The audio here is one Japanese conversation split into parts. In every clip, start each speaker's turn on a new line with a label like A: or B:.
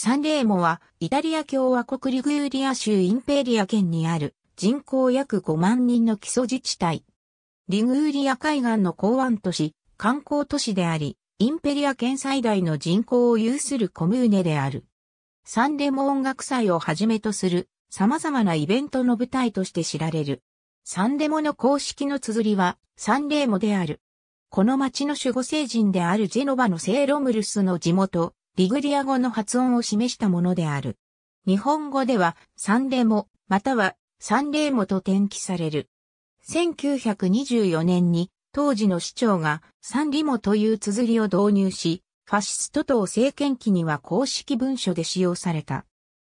A: サンレーモは、イタリア共和国リグーリア州インペリア県にある人口約5万人の基礎自治体。リグーリア海岸の港湾都市、観光都市であり、インペリア県最大の人口を有するコムーネである。サンレモ音楽祭をはじめとする様々なイベントの舞台として知られる。サンレモの公式の綴りはサンレーモである。この町の守護聖人であるジェノバの聖ロムルスの地元、リグリア語の発音を示したものである。日本語では、サンレモ、または、サンレーモと転記される。1924年に、当時の市長が、サンリモという綴りを導入し、ファシスト党政権期には公式文書で使用された。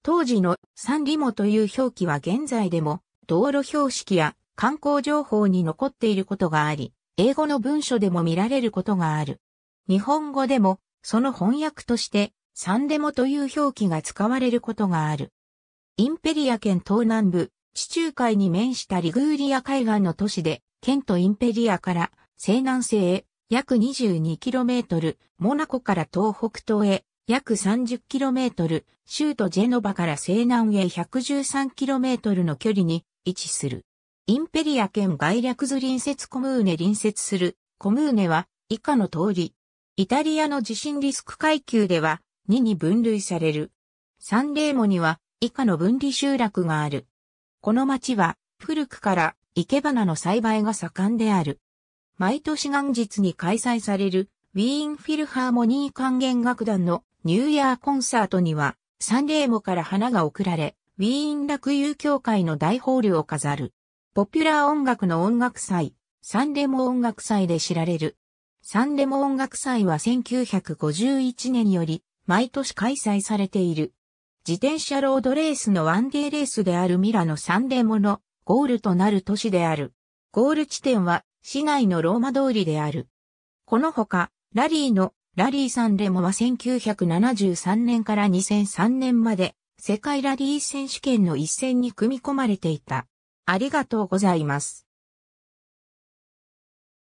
A: 当時のサンリモという表記は現在でも道路標識や観光情報に残っていることがあり、英語の文書でも見られることがある。日本語でもその翻訳として、サンデモという表記が使われることがある。インペリア県東南部、地中海に面したリグーリア海岸の都市で、県とインペリアから西南西へ約 22km、モナコから東北東へ約 30km、州都ジェノバから西南へ 113km の距離に位置する。インペリア県外略図隣接コムーネ隣接するコムーネは以下の通り、イタリアの地震リスク階級では2に分類される。サンレーモには以下の分離集落がある。この町は古くから生け花の栽培が盛んである。毎年元日に開催されるウィーンフィルハーモニー管弦楽団のニューイヤーコンサートにはサンレーモから花が贈られ、ウィーン楽友協会の大ホールを飾る。ポピュラー音楽の音楽祭、サンレモ音楽祭で知られる。サンレモ音楽祭は1951年より毎年開催されている。自転車ロードレースのワンデーレースであるミラノサンレモのゴールとなる都市である。ゴール地点は市内のローマ通りである。このほか、ラリーのラリーサンレモは1973年から2003年まで世界ラリー選手権の一戦に組み込まれていた。ありがとうございます。